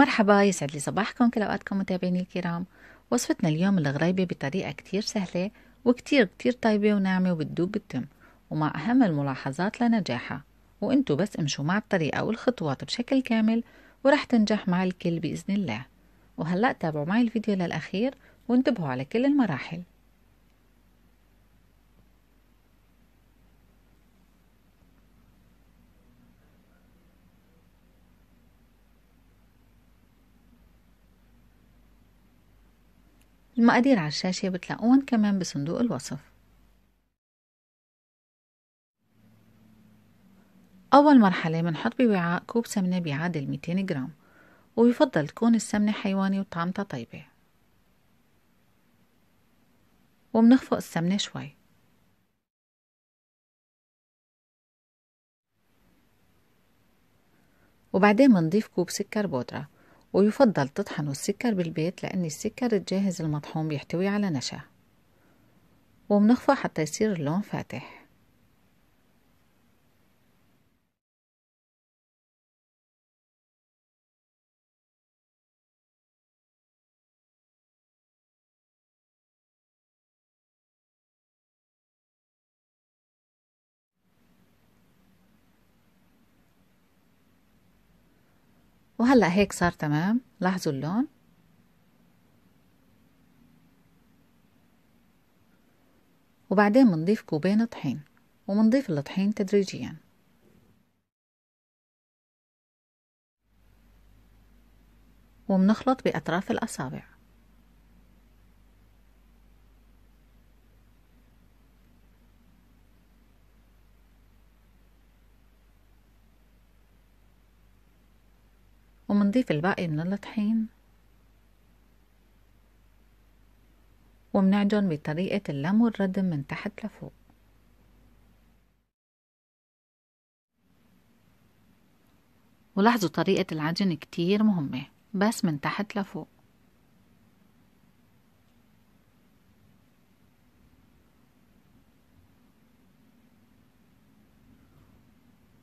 مرحبا يسعد لي صباحكم كل اوقاتكم متابعيني الكرام وصفتنا اليوم الغريبة بطريقة كتير سهلة وكتير كتير طيبة وناعمة وبتدوب بالتم ومع أهم الملاحظات لنجاحها وانتو بس امشوا مع الطريقة والخطوات بشكل كامل ورح تنجح مع الكل بإذن الله وهلأ تابعوا معي الفيديو للأخير وانتبهوا على كل المراحل المقادير على الشاشة بتلاقون كمان بصندوق الوصف أول مرحلة بنحط بوعاء كوب سمنة بيعادل 200 جرام ويفضل تكون السمنة حيواني وطعمتها طيبة وبنخفق السمنة شوي وبعدين بنضيف كوب سكر بودرة ويفضل تطحنوا السكر بالبيت لأن السكر الجاهز المطحون بيحتوي على نشا ومنخفى حتى يصير اللون فاتح وهلأ هيك صار تمام لاحظوا اللون وبعدين بنضيف كوبين طحين وبنضيف الطحين تدريجيا وبنخلط بأطراف الأصابع ومنضيف الباقي من الطحين ومنعجن بطريقة اللم والردم من تحت لفوق ولاحظوا طريقة العجن كتير مهمة بس من تحت لفوق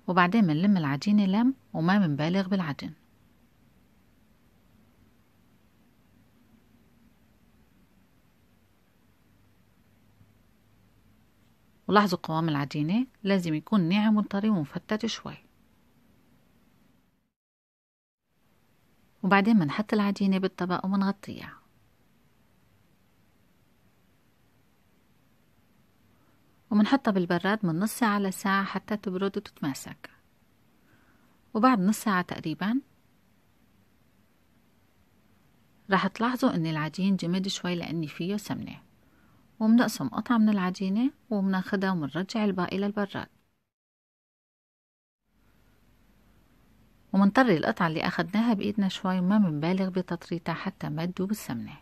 وبعدين منلم العجينة لم وما منبالغ بالعجن ولاحظوا قوام العجينة لازم يكون ناعم وطري ومفتت شوي وبعدين بنحط العجينة بالطبق وبنغطيها وبنحطها بالبراد من نص ساعة لساعة حتى تبرد وتتماسك وبعد نص ساعة تقريبا راح تلاحظوا ان العجين جمد شوي لاني فيه سمنه وبنقسم قطعة من العجينة وبناخدها وبنرجع الباقي للبراد ومنطري القطعة اللي أخدناها بإيدنا شوي وما منبالغ بتطريتها حتى ما تدوب السمنة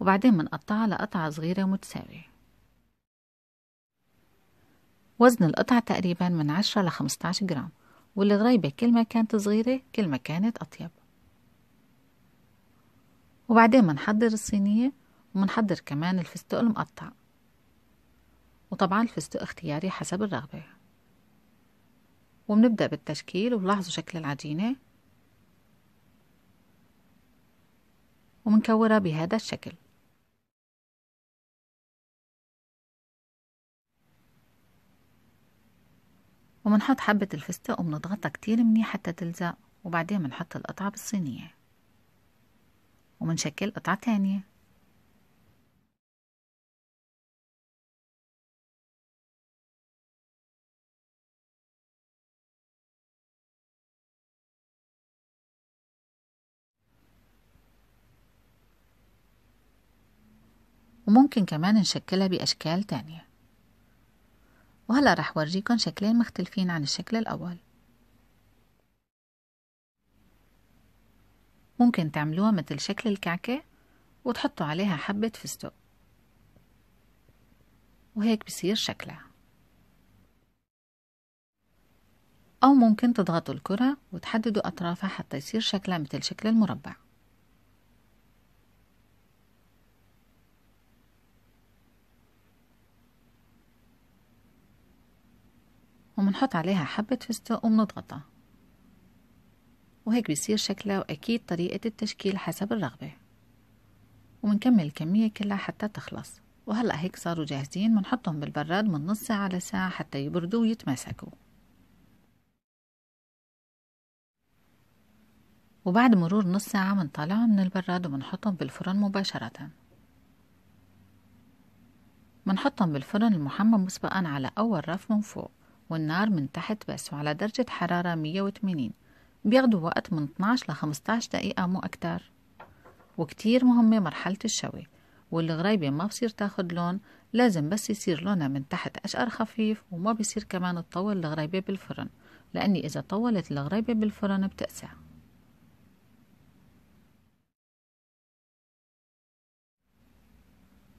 وبعدين منقطعها لقطع صغيرة متساوية وزن القطعة تقريبا من 10 ل 15 جرام واللي غريبة كل ما كانت صغيرة كل ما كانت أطيب وبعدين منحضر الصينية ومنحضر كمان الفستق المقطع وطبعا الفستق اختياري حسب الرغبة وبنبدأ بالتشكيل ولاحظوا شكل العجينة ومنكورها بهذا الشكل وبنحط حبة الفستق وبنضغطها كتير منيح حتى تلزق وبعدين بنحط القطعة بالصينية وبنشكل قطعة تانية وممكن كمان نشكلها بأشكال تانية وهلأ رح ورجيكم شكلين مختلفين عن الشكل الأول ممكن تعملوها مثل شكل الكعكة وتحطوا عليها حبة فستق وهيك بصير شكلها أو ممكن تضغطوا الكرة وتحددوا أطرافها حتى يصير شكلها مثل شكل المربع بنحط عليها حبة فستق وبنضغطها وهيك بيصير شكلها وأكيد طريقة التشكيل حسب الرغبة وبنكمل الكمية كلها حتى تخلص وهلأ هيك صاروا جاهزين بنحطهم بالبراد من نص ساعة لساعة حتى يبردوا ويتماسكوا وبعد مرور نص ساعة بنطلعهم من البراد وبنحطهم بالفرن مباشرة بنحطهم بالفرن المحمى مسبقا على أول رف من فوق والنار من تحت بس وعلى درجة حرارة 180 بياخدوا وقت من 12 ل 15 دقيقة مو أكتر وكتير مهمة مرحلة الشوي والغريبة ما بصير تاخد لون لازم بس يصير لونها من تحت أشقر خفيف وما بصير كمان تطول الغريبة بالفرن لأني إذا طولت الغريبة بالفرن بتقسى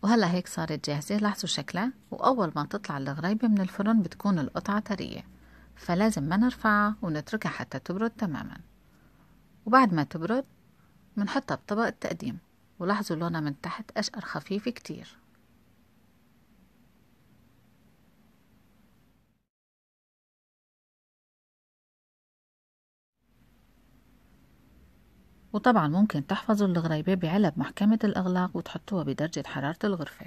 وهلا هيك صارت جاهزة لاحظوا شكلها وأول ما تطلع الغريبة من الفرن بتكون القطعة طرية فلازم ما نرفعها ونتركها حتى تبرد تماما وبعد ما تبرد بنحطها بطبق التقديم ولاحظوا لونها من تحت أشقر خفيف كتير وطبعا ممكن تحفظوا الغريبة بعلب محكمة الأغلاق وتحطوها بدرجة حرارة الغرفة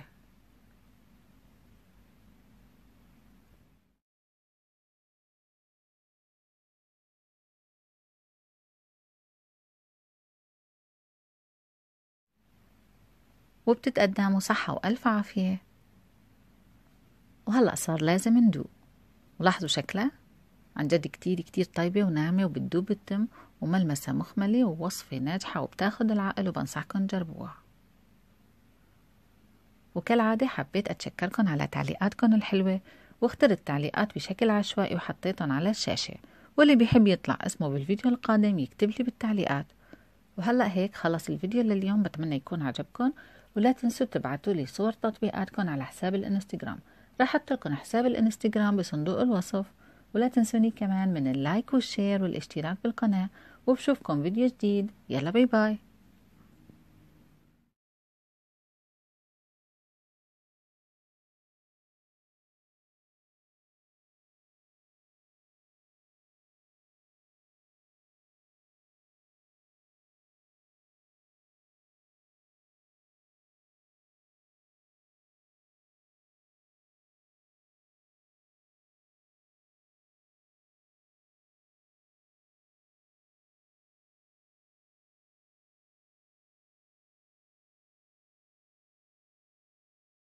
وبتتقدموا صحة وألف عافية وهلأ صار لازم ندوق ولاحظوا شكلها عن جد كتير كتير طيبة وناعمة وبتدوب التم وملمسة مخملة ووصفة ناجحة وبتاخد العقل وبنصحكم جربوها وكالعادة حبيت أتشكركم على تعليقاتكم الحلوة واخترت تعليقات بشكل عشوائي وحطيتهم على الشاشة واللي بيحب يطلع اسمه بالفيديو القادم يكتب لي بالتعليقات وهلأ هيك خلص الفيديو لليوم بتمنى يكون عجبكن ولا تنسوا تبعتوا لي صور تطبيقاتكن على حساب الانستغرام راح أحط لكم حساب الانستغرام بصندوق الوصف ولا تنسوني كمان من اللايك والشير والاشتراك بالقناة وبشوفكم فيديو جديد يلا باي باي